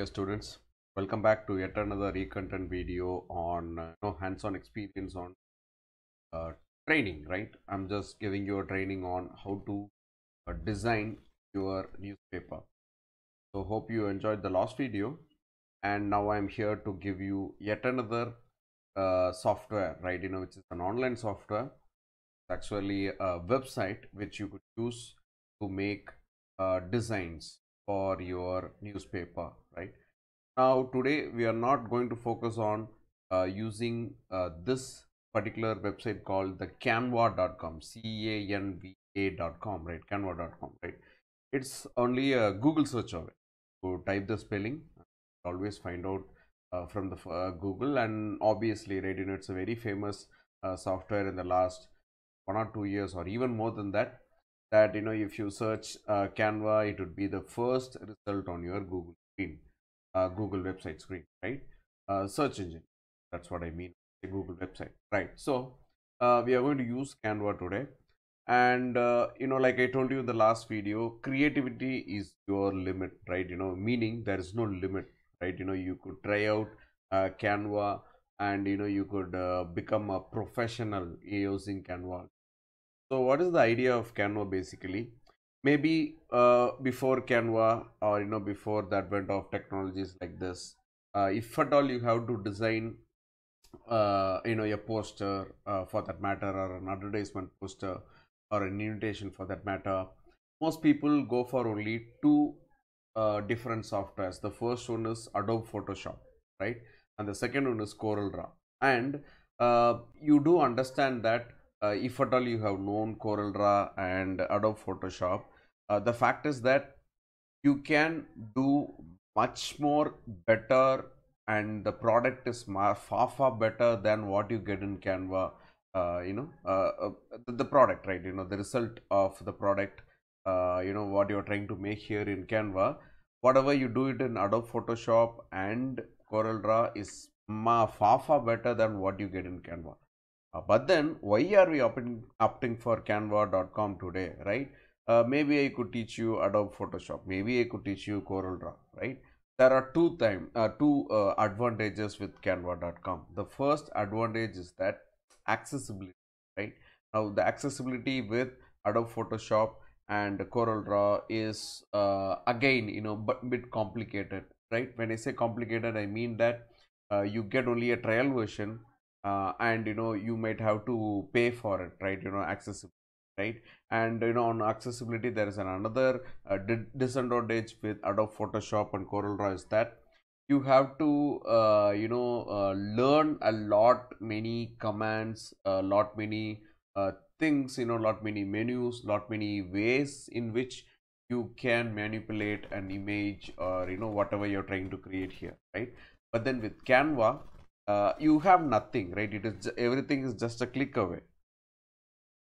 dear students welcome back to yet another recontent video on uh, you know, hands-on experience on uh, training right i'm just giving you a training on how to uh, design your newspaper so hope you enjoyed the last video and now i'm here to give you yet another uh, software right you know which is an online software it's actually a website which you could use to make uh, designs for your newspaper right now today we are not going to focus on uh, using uh, this particular website called the canva.com c-a-n-v-a.com right canva.com right it's only a google search of it so type the spelling always find out uh, from the uh, google and obviously right you know it's a very famous uh, software in the last one or two years or even more than that that you know if you search uh, canva it would be the first result on your google screen, uh, Google website screen, right? Uh, search engine. That's what I mean. Google website, right? So uh, we are going to use Canva today, and uh, you know, like I told you in the last video, creativity is your limit, right? You know, meaning there is no limit, right? You know, you could try out uh, Canva, and you know, you could uh, become a professional using Canva. So what is the idea of Canva basically? maybe uh, before canva or you know before the advent of technologies like this uh, if at all you have to design uh, you know a poster uh, for that matter or an advertisement poster or an invitation for that matter most people go for only two uh, different softwares the first one is adobe photoshop right and the second one is coral draw and uh, you do understand that uh, if at all you have known Corel Draw and Adobe Photoshop, uh, the fact is that you can do much more better and the product is far far better than what you get in Canva. Uh, you know, uh, uh, the, the, product, right? You know, the result of the product, uh, you know, what you're trying to make here in Canva, whatever you do it in Adobe Photoshop and Corel Draw is far far better than what you get in Canva. Uh, but then why are we opting, opting for canva.com today, right? Uh, maybe I could teach you Adobe Photoshop. Maybe I could teach you Draw, right? There are two time, uh, two uh, advantages with canva.com. The first advantage is that accessibility, right? Now the accessibility with Adobe Photoshop and Draw is uh, again, you know, but bit complicated, right? When I say complicated, I mean that uh, you get only a trial version uh, and you know you might have to pay for it right you know accessibility right and you know on accessibility there is an another uh, disadvantage with adobe photoshop and coral draw is that you have to uh, you know uh, learn a lot many commands a uh, lot many uh, things you know lot many menus lot many ways in which you can manipulate an image or you know whatever you're trying to create here right but then with canva uh, you have nothing right it is everything is just a click away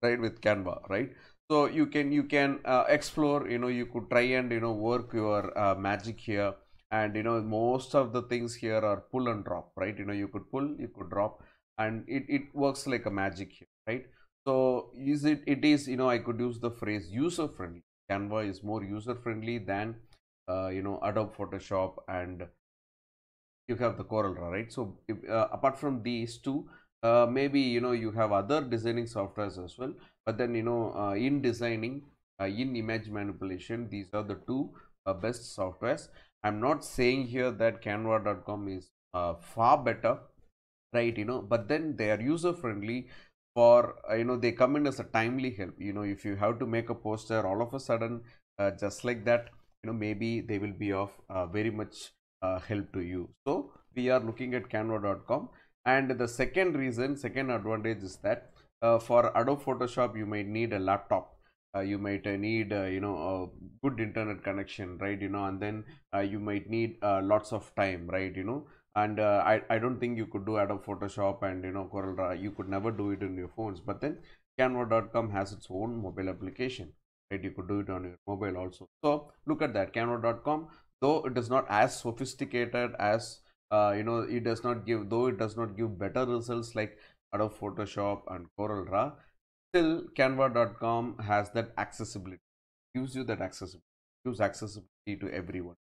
right with canva right so you can you can uh, explore you know you could try and you know work your uh, magic here and you know most of the things here are pull and drop right you know you could pull you could drop and it, it works like a magic here right so is it it is you know i could use the phrase user friendly canva is more user friendly than uh, you know adobe photoshop and you have the Corelra, right? So if, uh, apart from these two, uh, maybe you know you have other designing softwares as well. But then you know uh, in designing, uh, in image manipulation, these are the two uh, best softwares. I'm not saying here that Canva.com is uh, far better, right? You know, but then they are user friendly. For you know, they come in as a timely help. You know, if you have to make a poster all of a sudden, just like that, you know, maybe they will be of very much uh, help to you so we are looking at canva.com and the second reason second advantage is that uh, for adobe photoshop you might need a laptop uh, you might uh, need uh, you know a good internet connection right you know and then you might need lots of time right you know and I, I don't think you could do adobe photoshop and you know corel Draw. you could never do it in your phones but then canva.com has its own mobile application right you could do it on your mobile also so look at that canva.com though it is not as sophisticated as uh, you know it does not give though it does not give better results like Adobe Photoshop and Corel Draw still canva.com has that accessibility gives you that accessibility gives accessibility to everyone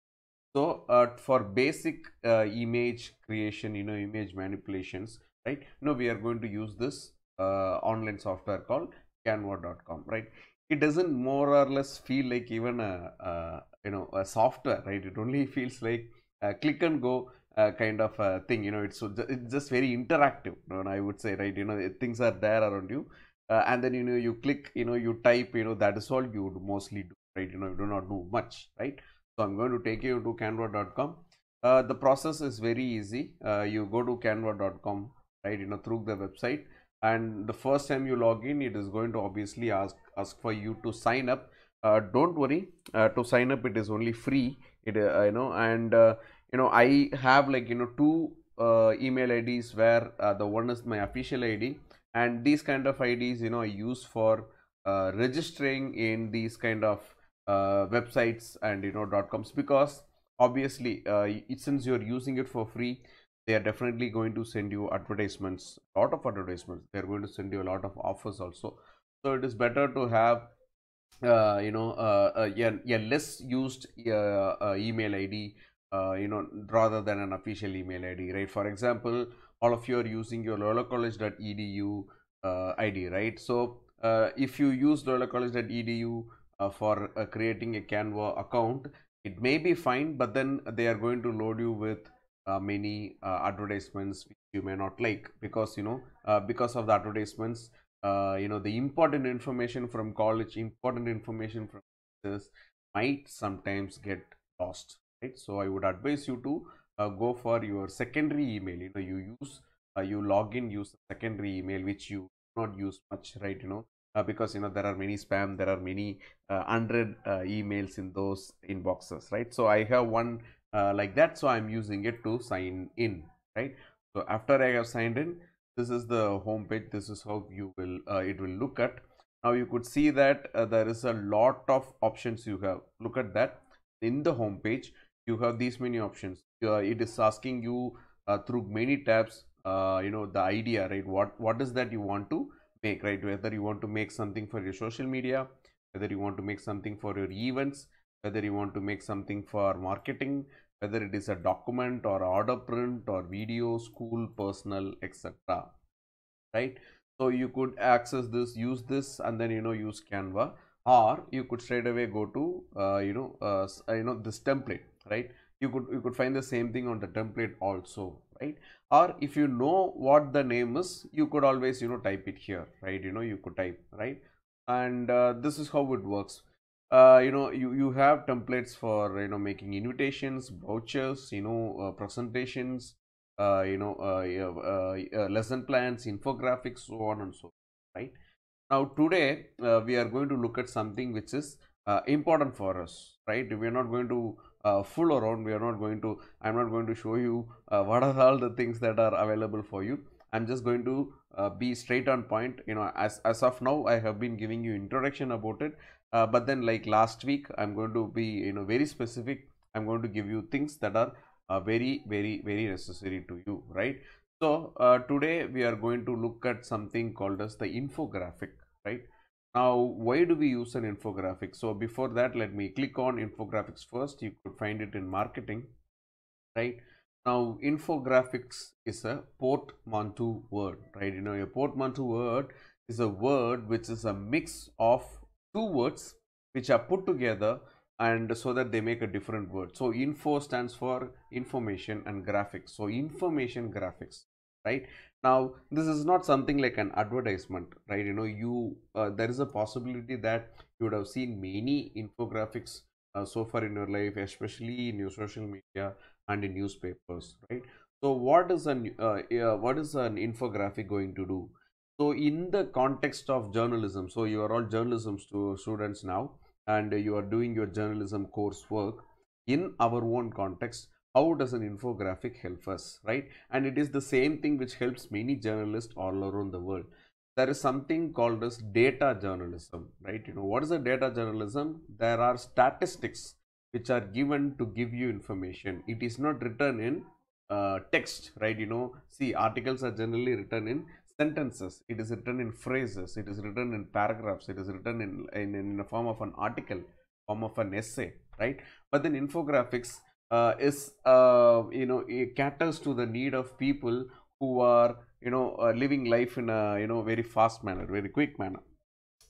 so uh, for basic uh, image creation you know image manipulations right now we are going to use this uh, online software called canva.com right it doesn't more or less feel like even a, a you know a software right it only feels like a click and go uh, kind of thing you know it's so it's just very interactive you know, i would say right you know things are there around you uh, and then you know you click you know you type you know that is all you would mostly do right you know you do not do much right so i'm going to take you to canva.com uh, the process is very easy uh, you go to canva.com right you know through the website and the first time you log in it is going to obviously ask ask for you to sign up uh, don't worry uh, to sign up it is only free it uh, you know and uh, you know i have like you know two uh, email ids where uh, the one is my official id and these kind of ids you know i use for registering in these kind of websites and you know dot coms because obviously since you're using it for free they are definitely going to send you advertisements lot of advertisements they're going to send you a lot of offers also so it is better to have uh, you know uh, less used uh, uh, email id uh, you know rather than an official email id right for example all of you are using your loyola.college.edu id right so if you use loyola.college.edu for creating a canva account it may be fine but then they are going to load you with many advertisements which you may not like because you know because of the advertisements uh, you know the important information from college important information from this might sometimes get lost right so i would advise you to uh, go for your secondary email you know you use uh, you log in use secondary email which you not use much right you know uh, because you know there are many spam there are many uh, hundred emails in those inboxes right so i have one like that so i'm using it to sign in right so after i have signed in this is the home page this is how you will uh, it will look at now you could see that uh, there is a lot of options you have look at that in the home page you have these many options uh, it is asking you uh, through many tabs uh, you know the idea right what what is that you want to make right whether you want to make something for your social media whether you want to make something for your events whether you want to make something for marketing whether it is a document or order print or video, school, personal, etc. Right? So you could access this, use this, and then you know use Canva, or you could straight away go to uh, you know uh, uh, you know this template, right? You could you could find the same thing on the template also, right? Or if you know what the name is, you could always you know type it here, right? You know you could type right, and uh, this is how it works uh, you know you, you have templates for you know making invitations vouchers, you know uh, presentations uh, you know uh, uh, uh, lesson plans infographics so on and so on, right now today we are going to look at something which is important for us right we are not going to fool around we are not going to i'm not going to show you what are all the things that are available for you i'm just going to uh, be straight on point you know as as of now i have been giving you introduction about it uh, but then like last week i'm going to be you know very specific i'm going to give you things that are uh, very very very necessary to you right so uh, today we are going to look at something called as the infographic right now why do we use an infographic so before that let me click on infographics first you could find it in marketing right now infographics is a portmanteau word right you know a portmanteau word is a word which is a mix of two words which are put together and so that they make a different word. So info stands for information and graphics. So information graphics, right? Now this is not something like an advertisement, right? You know, you uh, there is a possibility that you would have seen many infographics uh, so far in your life, especially in your social media and in newspapers, right? So what is an uh, what is an infographic going to do? So in the context of journalism, so you are all journalism students now and you are doing your journalism coursework in our own context, how does an infographic help us, right? And it is the same thing which helps many journalists all around the world. There is something called as data journalism, right? You know, what is a data journalism? There are statistics which are given to give you information. It is not written in uh, text, right? You know, see articles are generally written in sentences, it is written in phrases, it is written in paragraphs, it is written in, in, in a form of an article, form of an essay, right? But then infographics uh, is, uh, you know, it caters to the need of people who are, you know, uh, living life in a, you know, very fast manner, very quick manner.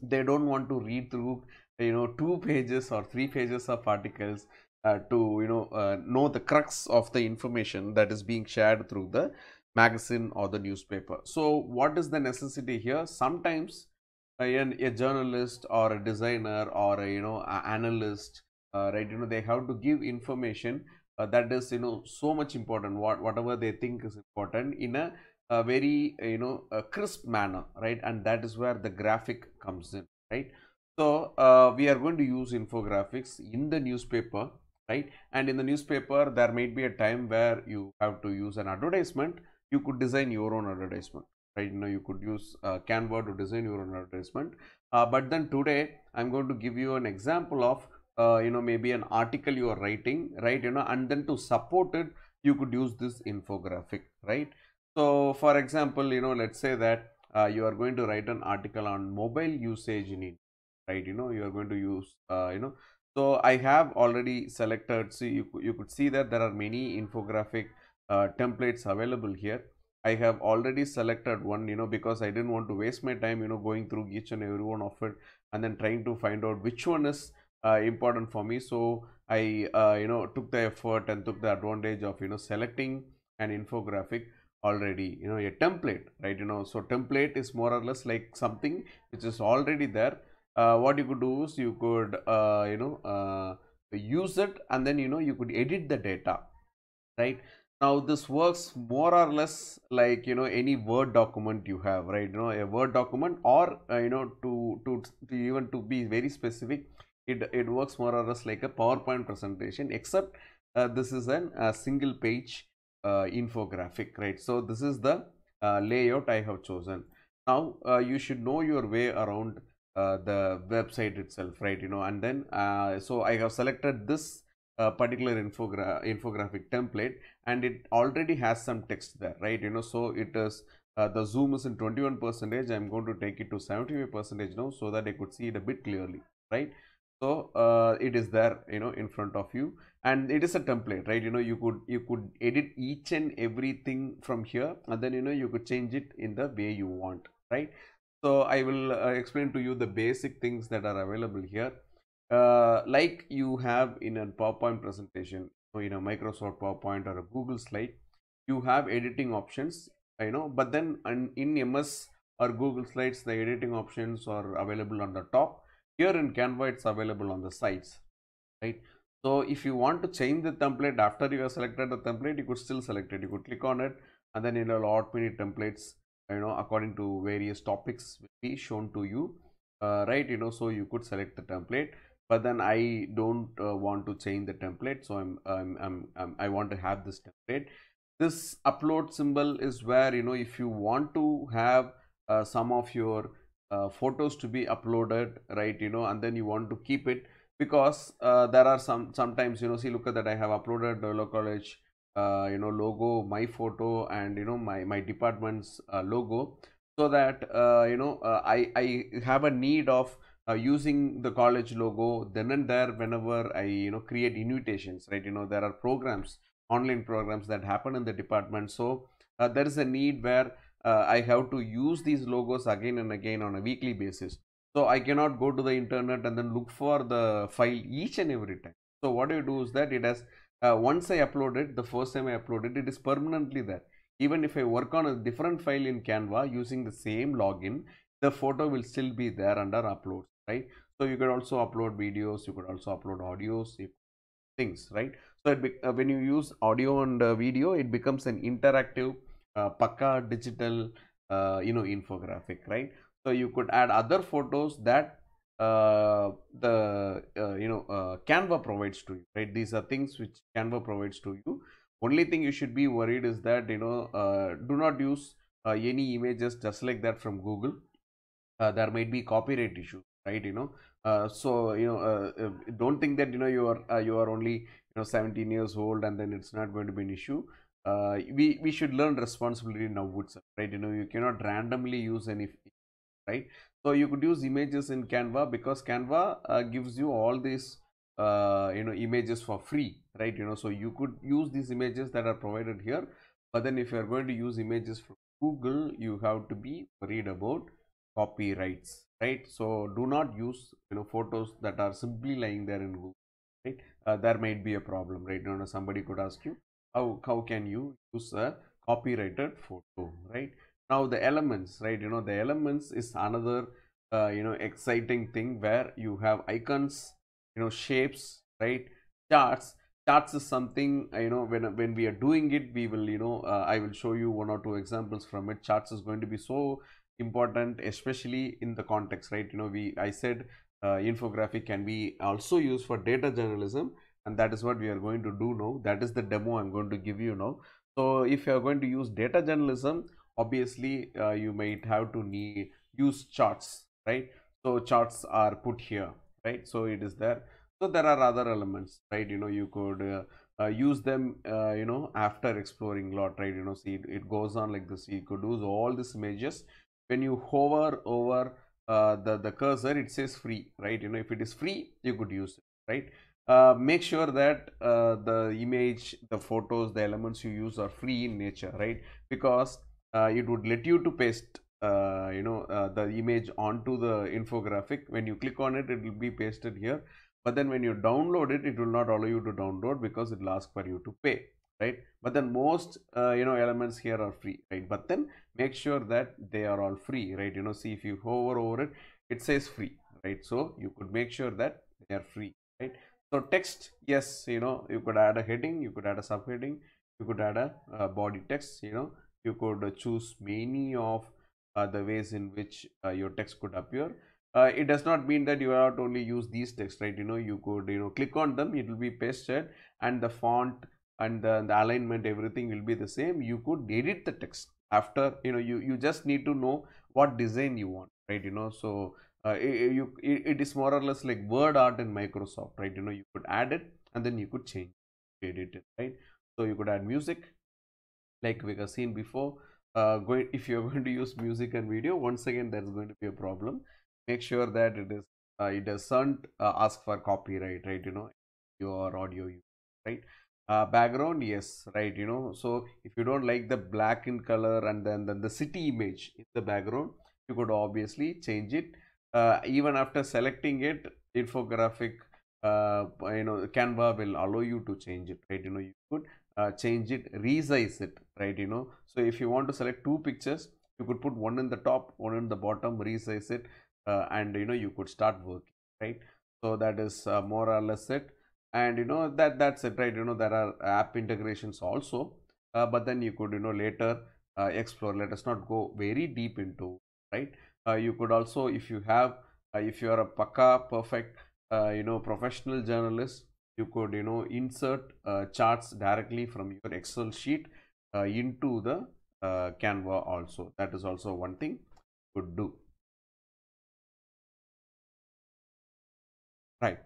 They don't want to read through, you know, two pages or three pages of articles. Uh, to you know uh, know the crux of the information that is being shared through the magazine or the newspaper. So what is the necessity here? Sometimes uh, an, a journalist or a designer or a, you know analyst, uh, right? You know they have to give information uh, that is you know so much important. What whatever they think is important in a, a very uh, you know crisp manner, right? And that is where the graphic comes in, right? So uh, we are going to use infographics in the newspaper, right? And in the newspaper, there might be a time where you have to use an advertisement you could design your own advertisement right you know you could use uh, canva to design your own advertisement uh, but then today i'm going to give you an example of uh, you know maybe an article you are writing right you know and then to support it you could use this infographic right so for example you know let's say that uh, you are going to write an article on mobile usage in it right you know you are going to use uh, you know so i have already selected see you, you could see that there are many infographic uh, templates available here i have already selected one you know because i didn't want to waste my time you know going through each and every one of it and then trying to find out which one is uh, important for me so i uh, you know took the effort and took the advantage of you know selecting an infographic already you know a template right you know so template is more or less like something which is already there uh, what you could do is you could uh, you know uh, use it and then you know you could edit the data right now this works more or less like you know any word document you have right you know a word document or uh, you know to, to, to even to be very specific it it works more or less like a powerpoint presentation except uh, this is an a uh, single page uh, infographic right so this is the uh, layout i have chosen now uh, you should know your way around the website itself right you know and then so i have selected this uh, particular infogra infographic template and it already has some text there right you know so it is uh, the zoom is in 21 percentage i'm going to take it to 75 percentage now so that i could see it a bit clearly right so uh, it is there you know in front of you and it is a template right you know you could you could edit each and everything from here and then you know you could change it in the way you want right so i will uh, explain to you the basic things that are available here uh, like you have in a powerpoint presentation you know microsoft powerpoint or a google slide you have editing options you know but then in ms or google slides the editing options are available on the top here in canva it's available on the sides right so if you want to change the template after you have selected the template you could still select it you could click on it and then it will automate templates you know according to various topics will be shown to you uh, right you know so you could select the template but then I don't uh, want to change the template. So I'm, I'm, I'm, I'm, i want to have this template. This upload symbol is where, you know, if you want to have uh, some of your uh, photos to be uploaded, right, you know, and then you want to keep it because uh, there are some, sometimes, you know, see, look at that. I have uploaded Dolo College, uh, you know, logo, my photo and, you know, my, my department's uh, logo so that, you know, I, I have a need of uh, using the college logo then and there whenever i you know create invitations right you know there are programs online programs that happen in the department so uh, there is a need where uh, i have to use these logos again and again on a weekly basis so i cannot go to the internet and then look for the file each and every time so what you do is that it has uh, once i upload it the first time i upload it it is permanently there even if i work on a different file in canva using the same login the photo will still be there under uploads right so you could also upload videos you could also upload audios things right so be, uh, when you use audio and uh, video it becomes an interactive uh, paka digital uh, you know infographic right so you could add other photos that uh, the uh, you know uh, canva provides to you right these are things which canva provides to you only thing you should be worried is that you know do not use any images just like that from google there might be copyright issues right you know uh, so you know uh, uh, don't think that you know you are uh, you are only you know 17 years old and then it's not going to be an issue uh, we we should learn responsibility now itself right you know you cannot randomly use any right so you could use images in canva because canva uh, gives you all these you know images for free right you know so you could use these images that are provided here but then if you are going to use images from google you have to be worried about copyrights right so do not use you know photos that are simply lying there in google right uh, there might be a problem right you know somebody could ask you how how can you use a copyrighted photo right now the elements right you know the elements is another uh, you know exciting thing where you have icons you know shapes right charts charts is something uh, you know when when we are doing it we will you know uh, i will show you one or two examples from it charts is going to be so important especially in the context right you know we i said uh, infographic can be also used for data journalism and that is what we are going to do now that is the demo i'm going to give you now so if you are going to use data journalism obviously uh, you might have to need use charts right so charts are put here right so it is there so there are other elements right you know you could uh, uh, use them uh, you know after exploring lot right you know see it, it, goes on like this you could use all these images when you hover over uh, the the cursor it says free right you know if it is free you could use it right uh, make sure that uh, the image the photos the elements you use are free in nature right because uh, it would let you to paste uh, you know uh, the image onto the infographic when you click on it it will be pasted here but then when you download it it will not allow you to download because it will ask for you to pay right but then most uh, you know elements here are free right but then make sure that they are all free right you know see if you hover over it it says free right so you could make sure that they are free right so text yes you know you could add a heading you could add a subheading you could add a uh, body text you know you could choose many of uh, the ways in which uh, your text could appear uh, it does not mean that you have to only use these text right you know you could you know click on them it will be pasted and the font and the, the alignment everything will be the same you could edit the text after you know you you just need to know what design you want right you know so uh, you it is more or less like word art in microsoft right you know you could add it and then you could change edit it right so you could add music like we have seen before uh, going if you are going to use music and video once again there is going to be a problem make sure that it is uh, it doesn't uh, ask for copyright right you know your audio right uh, background yes right you know so if you don't like the black in color and then, then the city image in the background you could obviously change it uh, even after selecting it infographic uh, you know canva will allow you to change it right you know you could uh, change it resize it right you know so if you want to select two pictures you could put one in the top one in the bottom resize it uh, and you know you could start working right so that is uh, more or less it and you know that that's it right you know there are app integrations also uh, but then you could you know later uh, explore let us not go very deep into right uh, you could also if you have uh, if you are a paka perfect uh, you know professional journalist you could you know insert uh, charts directly from your excel sheet into the canva also that is also one thing you could do right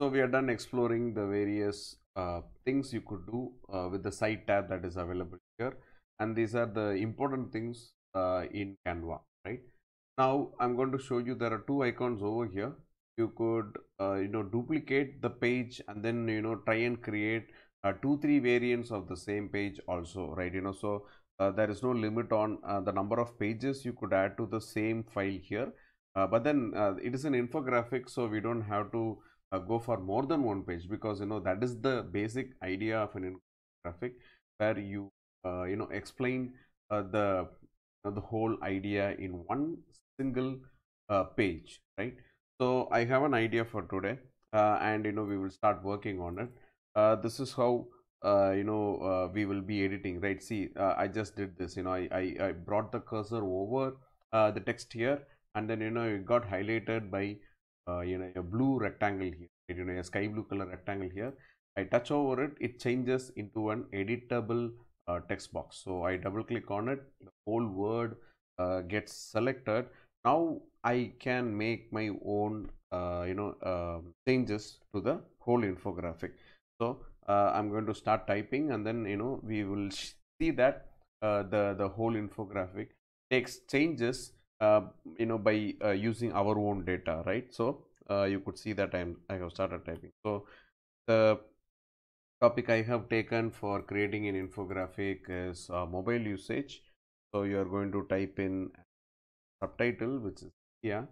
so we are done exploring the various uh, things you could do uh, with the site tab that is available here and these are the important things uh, in Canva right. Now I'm going to show you there are two icons over here you could uh, you know duplicate the page and then you know try and create uh, two three variants of the same page also right you know so uh, there is no limit on the number of pages you could add to the same file here but then it is an infographic so we don't have to uh, go for more than one page because you know that is the basic idea of an infographic where you uh, you know explain uh, the the whole idea in one single uh, page right so i have an idea for today uh, and you know we will start working on it uh, this is how you know we will be editing right see i just did this you know i i, I brought the cursor over the text here and then you know it got highlighted by uh, you know a blue rectangle here you know a sky blue color rectangle here I touch over it it changes into an editable uh, text box so I double click on it the whole word uh, gets selected now I can make my own uh, you know um, changes to the whole infographic so uh, I'm going to start typing and then you know we will see that uh, the the whole infographic takes changes uh, you know by uh, using our own data right so uh, you could see that I'm I have started typing so the topic I have taken for creating an infographic is mobile usage so you are going to type in subtitle which is here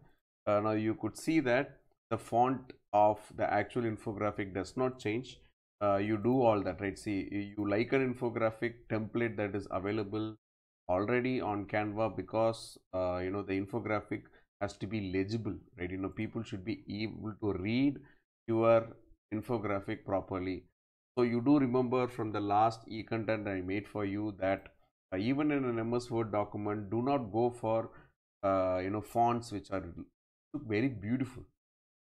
uh, now you could see that the font of the actual infographic does not change uh, you do all that right see you like an infographic template that is available already on Canva because uh, you know the infographic has to be legible, right? You know, people should be able to read your infographic properly. So you do remember from the last e-content I made for you that uh, even in an MS Word document, do not go for uh, you know fonts which are very beautiful.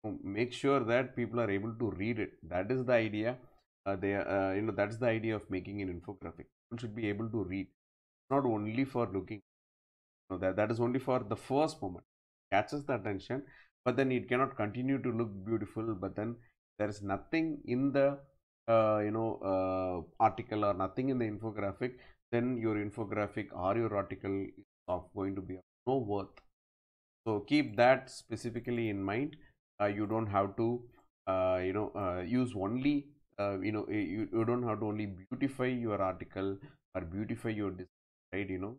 So make sure that people are able to read it. That is the idea. Uh, they uh, you know that's the idea of making an infographic. People should be able to read not only for looking that, that is only for the first moment catches the attention but then it cannot continue to look beautiful but then there is nothing in the uh, you know uh, article or nothing in the infographic then your infographic or your article is not going to be of no worth so keep that specifically in mind uh, you don't have to uh, you know uh, use only uh, you know you, you don't have to only beautify your article or beautify your design right you know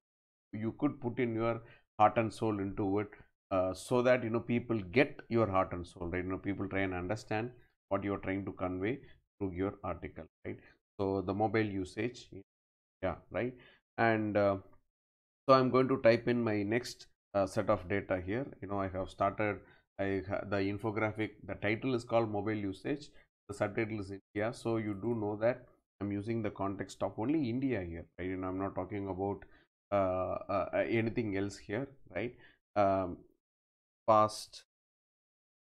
you could put in your heart and soul into it uh, so that you know people get your heart and soul right you know people try and understand what you're trying to convey through your article right so the mobile usage yeah right and uh, so i'm going to type in my next uh, set of data here you know i have started i the infographic the title is called mobile usage the subtitle is india so you do know that I'm using the context of only India here, right? And I'm not talking about uh, uh, uh, anything else here, right? Um, past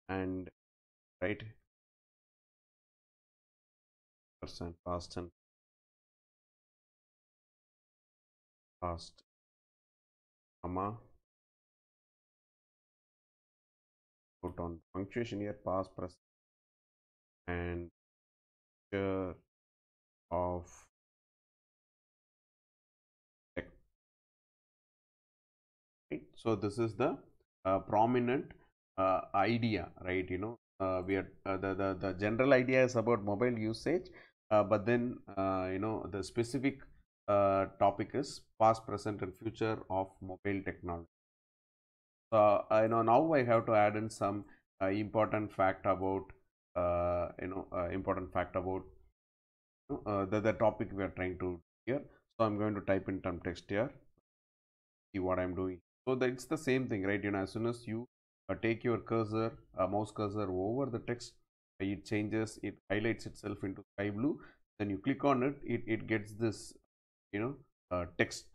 and right percent past and past comma put on punctuation here past present and uh, of right so this is the uh, prominent uh, idea right you know uh, we are uh, the, the the general idea is about mobile usage uh, but then uh, you know the specific topic is past present and future of mobile technology so you know now i have to add in some important fact about you know important fact about uh, the, the topic we are trying to here. So I'm going to type in term text here. See what I'm doing. So that it's the same thing, right? You know, as soon as you uh, take your cursor, uh, mouse cursor over the text, uh, it changes, it highlights itself into sky blue. Then you click on it, it, it gets this, you know, uh, text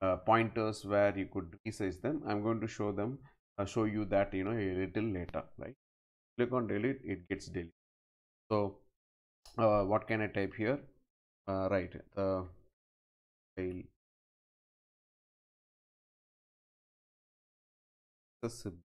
uh, pointers where you could resize them. I'm going to show them, uh, show you that, you know, a little later, right? Click on delete, it gets deleted. So uh, what can I type here uh, right the file accessible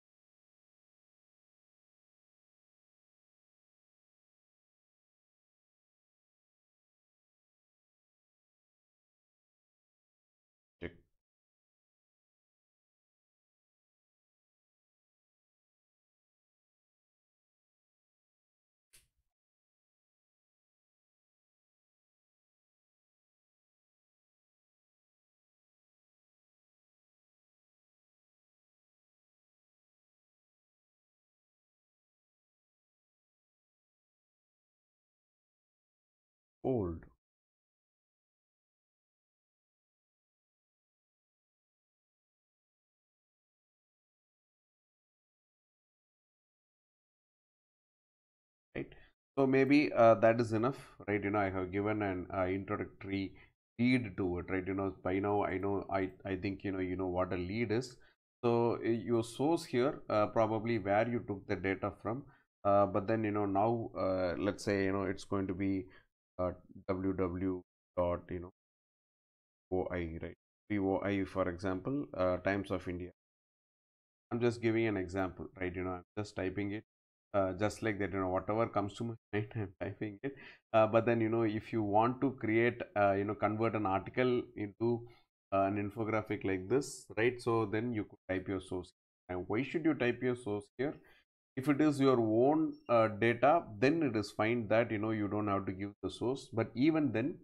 old right so maybe uh, that is enough right you know i have given an uh, introductory lead to it right you know by now i know i i think you know you know what a lead is so eh, your source here uh, probably where you took the data from uh, but then you know now uh, let's say you know it's going to be uh, www dot you know OI right POI for example uh, Times of India I'm just giving an example right you know I'm just typing it uh, just like that you know whatever comes to my mind I'm typing it uh, but then you know if you want to create uh, you know convert an article into uh, an infographic like this right so then you could type your source and why should you type your source here if it is your own uh, data then it is fine that you know you don't have to give the source but even then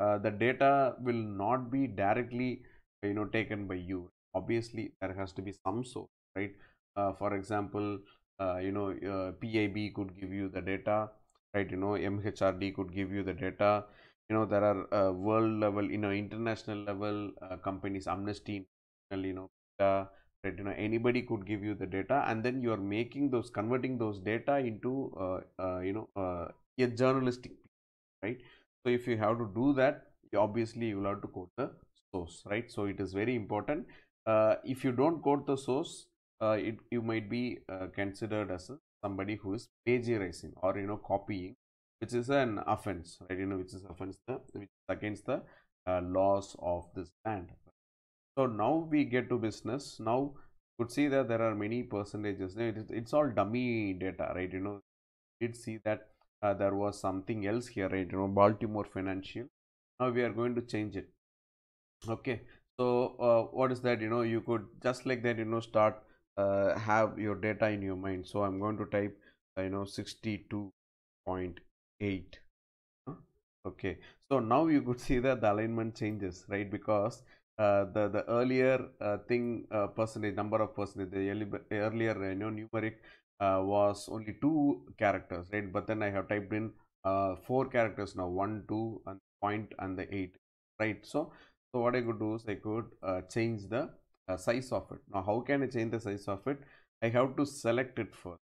uh, the data will not be directly you know taken by you obviously there has to be some source right uh, for example uh, you know uh, pib could give you the data right you know mhrd could give you the data you know there are uh, world level you know international level companies amnesty you know right you know anybody could give you the data and then you are making those converting those data into uh, uh, you know uh, a journalistic right so if you have to do that obviously you will have to quote the source right so it is very important uh, if you don't quote the source uh, it you might be uh, considered as a, somebody who is plagiarizing or you know copying which is an offense right you know which is offense the, which is against the laws of this land so now we get to business. Now you could see that there are many percentages. it's all dummy data, right? You know, did see that uh, there was something else here, right? You know, Baltimore Financial. Now we are going to change it. Okay. So uh, what is that? You know, you could just like that. You know, start uh, have your data in your mind. So I'm going to type. Uh, you know, 62.8 okay so now you could see that the alignment changes right because uh, the the earlier uh, thing uh, percentage number of percentage the earlier you know numeric uh, was only two characters right but then i have typed in uh, four characters now one two and point and the eight right so so what i could do is i could uh, change the size of it now how can i change the size of it i have to select it first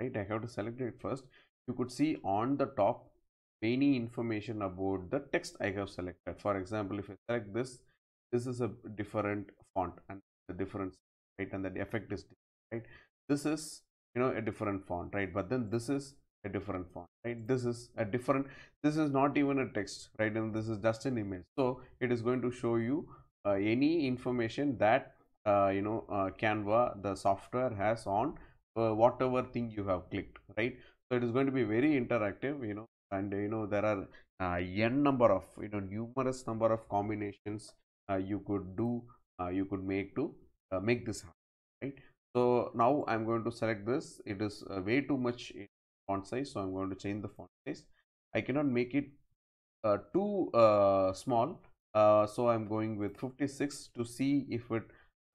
right i have to select it first you could see on the top any information about the text i have selected for example if i select this this is a different font and the difference right and the effect is different. right this is you know a different font right but then this is a different font right this is a different this is not even a text right and this is just an image so it is going to show you uh, any information that uh, you know uh, canva the software has on uh, whatever thing you have clicked right so it is going to be very interactive you know and you know there are uh, n number of you know numerous number of combinations uh, you could do uh, you could make to uh, make this happen right so now i'm going to select this it is way too much font size so i'm going to change the font size i cannot make it too small so i'm going with 56 to see if it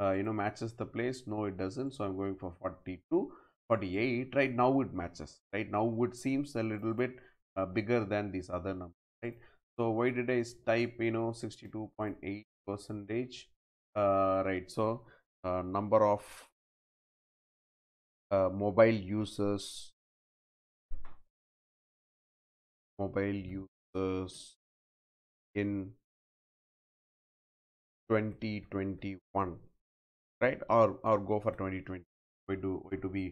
uh, you know matches the place no it doesn't so i'm going for 42 48 right now it matches right now it seems a little bit uh, bigger than these other numbers right so why did i type you know 62.8 percentage uh, right so uh, number of uh, mobile users mobile users in 2021 right or or go for 2020 we do we to be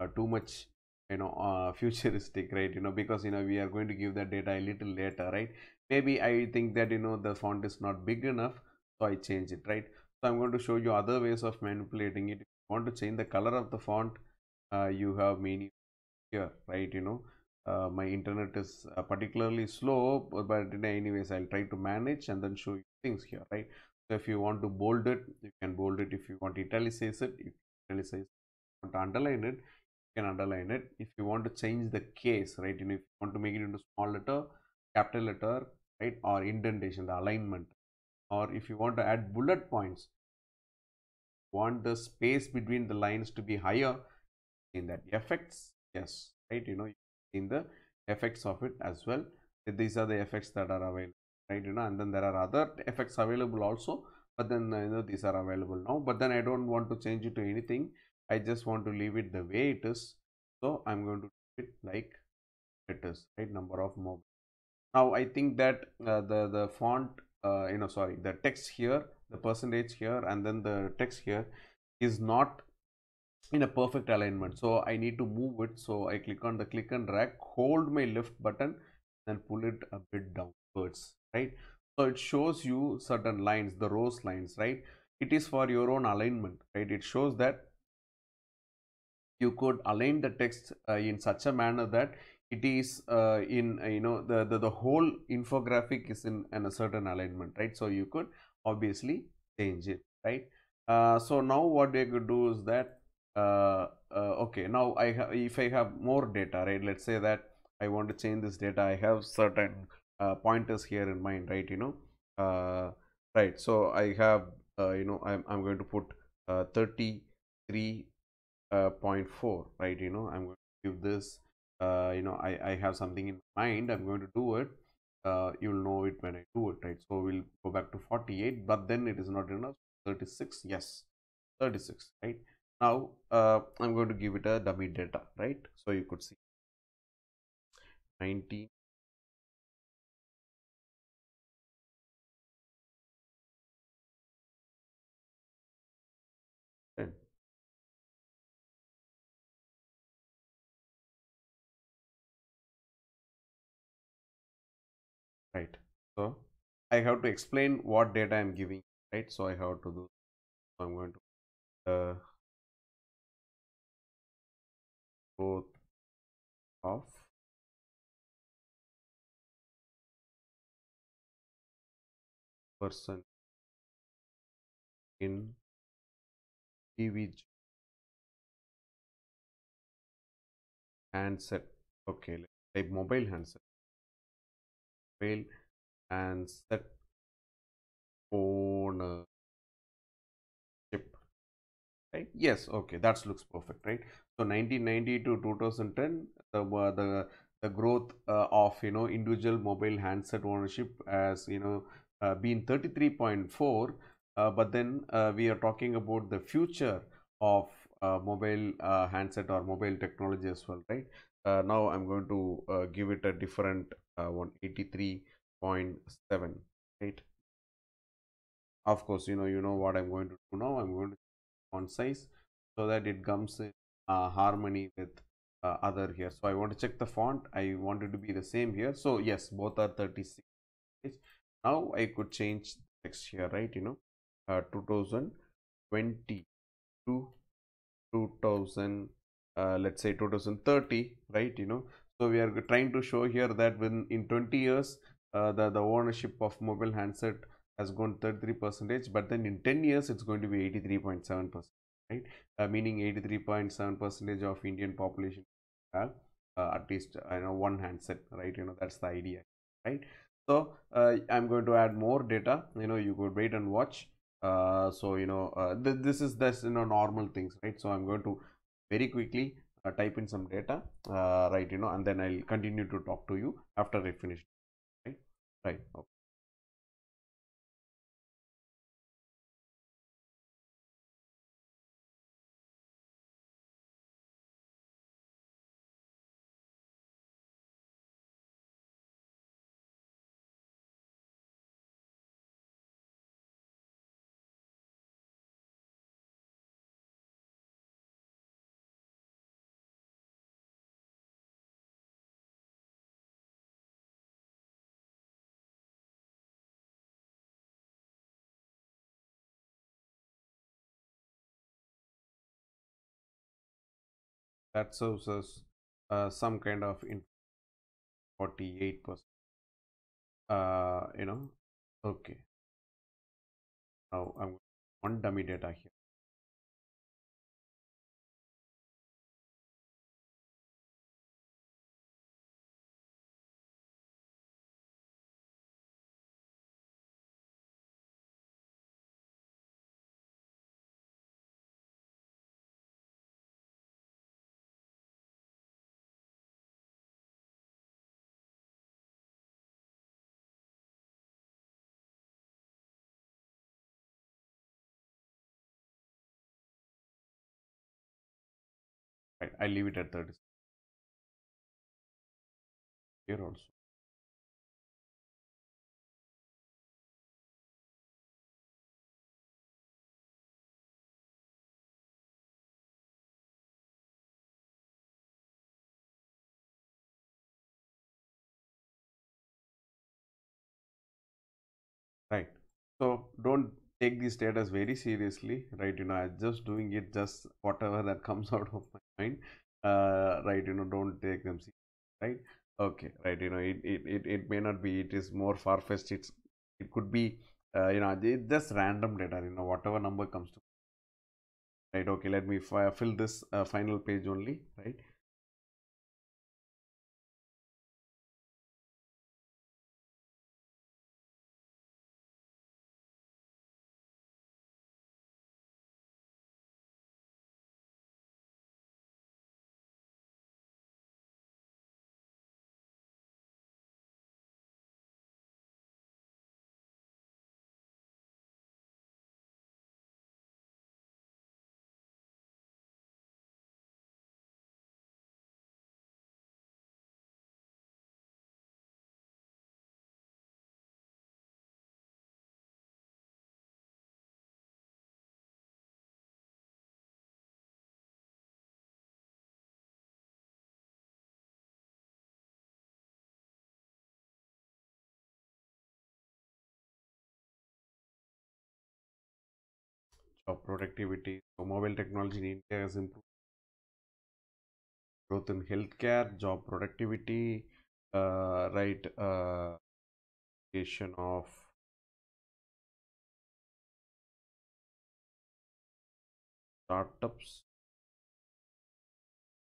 uh, too much you know uh, futuristic right you know because you know we are going to give that data a little later right maybe i think that you know the font is not big enough so I change it right so I'm going to show you other ways of manipulating it if you want to change the color of the font uh, you have menu here right you know uh, my internet is uh, particularly slow but anyways I'll try to manage and then show you things here right so if you want to bold it you can bold it if you want to italicize it you can italicize it. If you want to underline it you can underline it if you want to change the case right you know if you want to make it into small letter capital letter right or indentation the alignment or if you want to add bullet points want the space between the lines to be higher in that effects yes right you know in the effects of it as well these are the effects that are available right you know and then there are other effects available also but then you know these are available now but then i don't want to change it to anything i just want to leave it the way it is so i'm going to leave it like it is right number of mobile now i think that uh, the the font uh, you know sorry the text here the percentage here and then the text here is not in a perfect alignment so i need to move it so i click on the click and drag hold my left button then pull it a bit downwards right so it shows you certain lines the rows lines right it is for your own alignment right it shows that you could align the text uh, in such a manner that it is uh, in uh, you know the, the the whole infographic is in, in a certain alignment right so you could obviously change it right uh, so now what we could do is that uh, uh okay now i if i have more data right let's say that i want to change this data i have certain uh, pointers here in mind right you know right so i have you know i'm, I'm going to put 33.4 right you know i'm going to give this uh, you know I, I have something in mind I'm going to do it uh, you'll know it when I do it right so we'll go back to 48 but then it is not enough 36 yes 36 right now uh, I'm going to give it a dummy data right so you could see 19 I have to explain what data I'm giving, right? So I have to do, so I'm going to uh, growth of person in PVG handset. Okay, let's type mobile handset. Mobile and set owner right yes okay that looks perfect right so 1990 to 2010 the the the growth uh, of you know individual mobile handset ownership as you know uh, been 33.4 uh, but then uh, we are talking about the future of uh, mobile handset or mobile technology as well right now i'm going to give it a different one eighty three. 0.7 right of course you know you know what i'm going to do now i'm going to font size so that it comes in uh, harmony with uh, other here so i want to check the font i want it to be the same here so yes both are 36 now i could change text here right you know uh, 2020 to 2000 uh, let's say 2030 right you know so we are trying to show here that when in 20 years uh, the, the ownership of mobile handset has gone 33 percentage but then in 10 years it's going to be 83.7 percent right uh, meaning 83.7 percentage of indian population have uh, at least you know one handset right you know that's the idea right so uh, i'm going to add more data you know you could wait and watch uh, so you know uh, th this is this you know normal things right so i'm going to very quickly type in some data right you know and then i'll continue to talk to you after i finish right okay that serves us uh, some kind of 48 percent uh, you know okay now i'm one dummy data here I leave it at 30 here also right so don't take the status very seriously, right? You know, i just doing it just whatever that comes out of my mind, uh, right? You know, don't take them seriously, right? Okay, right? You know, it it, it, it may not be. It is more far fetched. It's it could be, uh, you know, just random data. You know, whatever number comes to, right? Okay, let me fill this uh, final page only, right? of productivity. So mobile technology in India has improved growth in healthcare, job productivity, uh, right, uh, creation of startups,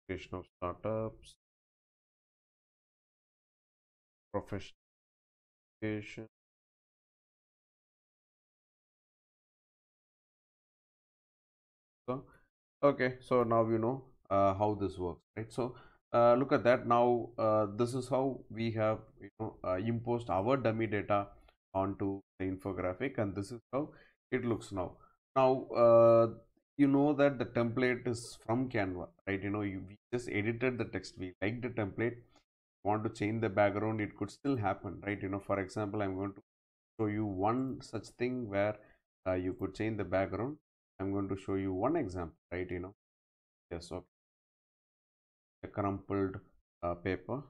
creation of startups, professional education. okay so now you know uh, how this works right so uh, look at that now uh, this is how we have you know uh, imposed our dummy data onto the infographic and this is how it looks now now uh, you know that the template is from canva right you know you we just edited the text we like the template want to change the background it could still happen right you know for example i'm going to show you one such thing where uh, you could change the background I'm going to show you one example, right? You know, yes, okay. A crumpled uh, paper.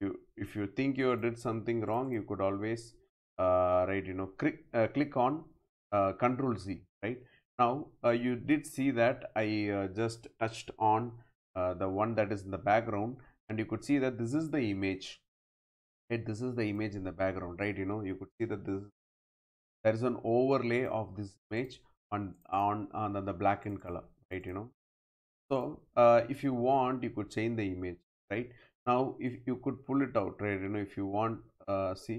You, if you think you did something wrong, you could always uh, right, you know, click uh, click on uh, Control Z, right? Now uh, you did see that I uh, just touched on the one that is in the background, and you could see that this is the image. Right? This is the image in the background, right? You know, you could see that this there is an overlay of this image on on, on the, the black in color right you know so uh, if you want you could change the image right now if you could pull it out right you know if you want uh, see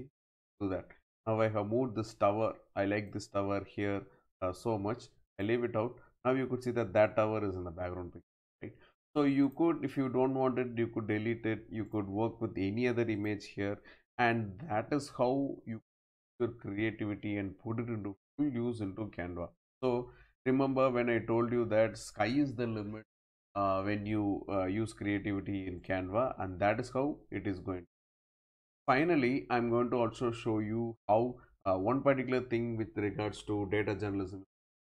do that now i have moved this tower i like this tower here uh, so much i leave it out now you could see that that tower is in the background right so you could if you don't want it you could delete it you could work with any other image here and that is how you your creativity and put it into full use into canva so remember when I told you that sky is the limit uh, when you uh, use creativity in Canva and that is how it is going. Finally, I'm going to also show you how uh, one particular thing with regards to data journalism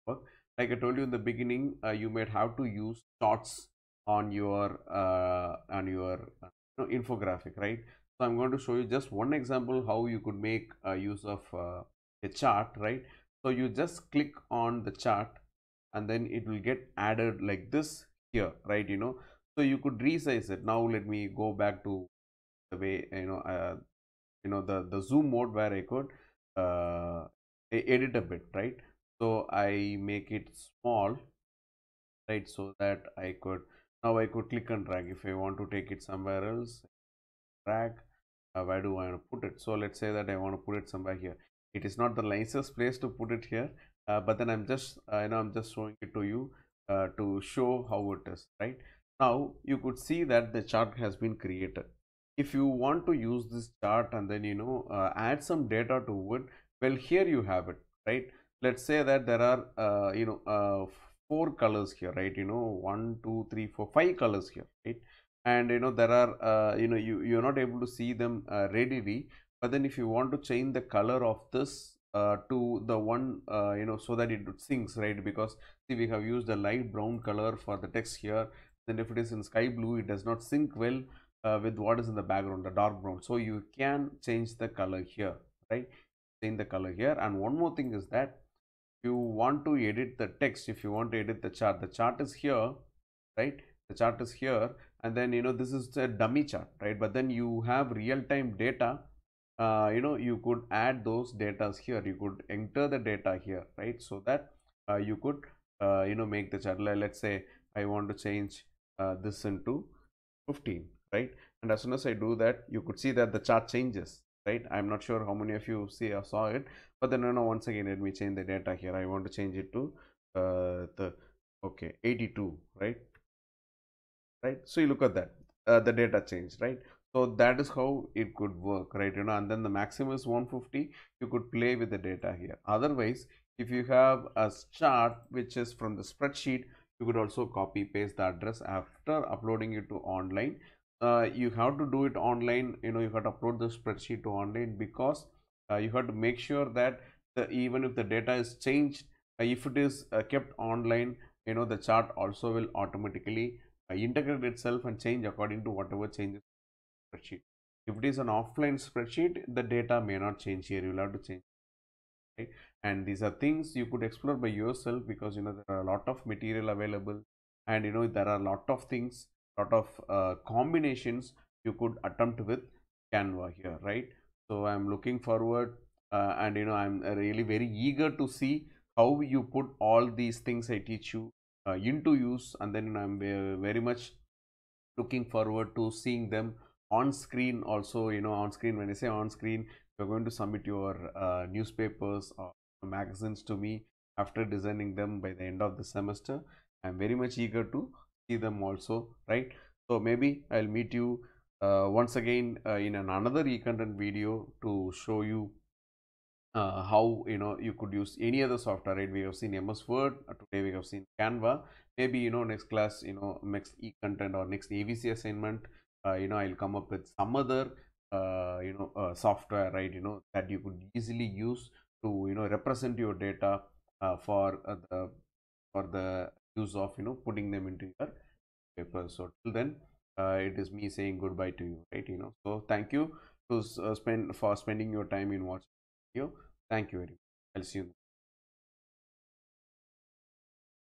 work. Like I told you in the beginning, uh, you might have to use charts on your uh, on your uh, you know, infographic, right? So I'm going to show you just one example how you could make use of a chart, right? So you just click on the chart and then it will get added like this here, right? You know, so you could resize it. Now let me go back to the way, you know, uh, you know, the, the zoom mode where I could uh, edit a bit, right? So I make it small, right? So that I could, now I could click and drag. If I want to take it somewhere else, drag, uh, where do I want to put it? So let's say that I want to put it somewhere here it is not the nicest place to put it here uh, but then i'm just uh, you know i'm just showing it to you uh, to show how it is right now you could see that the chart has been created if you want to use this chart and then you know uh, add some data to it well here you have it right let's say that there are uh, you know uh, four colors here right you know one two three four five colors here right and you know there are you know you you're not able to see them readily but then if you want to change the color of this uh, to the one uh, you know so that it sinks right because see we have used a light brown color for the text here then if it is in sky blue it does not sync well uh, with what is in the background the dark brown so you can change the color here right change the color here and one more thing is that you want to edit the text if you want to edit the chart the chart is here right the chart is here and then you know this is a dummy chart right but then you have real-time data uh, you know you could add those datas here you could enter the data here right so that uh, you could uh, you know make the chart let's say i want to change uh, this into 15 right and as soon as i do that you could see that the chart changes right i'm not sure how many of you see or uh, saw it but then you know once again let me change the data here i want to change it to the okay 82 right right so you look at that the data change right so that is how it could work, right? You know, and then the maximum is 150. You could play with the data here. Otherwise, if you have a chart which is from the spreadsheet, you could also copy paste the address after uploading it to online. Uh, you have to do it online. You know, you have to upload the spreadsheet to online because uh, you have to make sure that the, even if the data is changed, uh, if it is uh, kept online, you know, the chart also will automatically uh, integrate itself and change according to whatever changes spreadsheet. If it is an offline spreadsheet, the data may not change here. You will have to change. Right? And these are things you could explore by yourself because you know there are a lot of material available, and you know there are a lot of things, lot of uh, combinations you could attempt with Canva here, right? So I'm looking forward, uh, and you know I'm really very eager to see how you put all these things I teach you uh, into use, and then you know, I'm very much looking forward to seeing them on screen also you know on screen when i say on screen you're going to submit your uh, newspapers or magazines to me after designing them by the end of the semester i'm very much eager to see them also right so maybe i'll meet you uh, once again uh, in an another e-content video to show you uh, how you know you could use any other software right we have seen ms word uh, today we have seen canva maybe you know next class you know next e-content or next avc assignment uh, you know i'll come up with some other uh, you know uh, software right you know that you could easily use to you know represent your data for the for the use of you know putting them into your paper so till then it is me saying goodbye to you right you know so thank you to spend for spending your time in watching video thank you very much i'll see you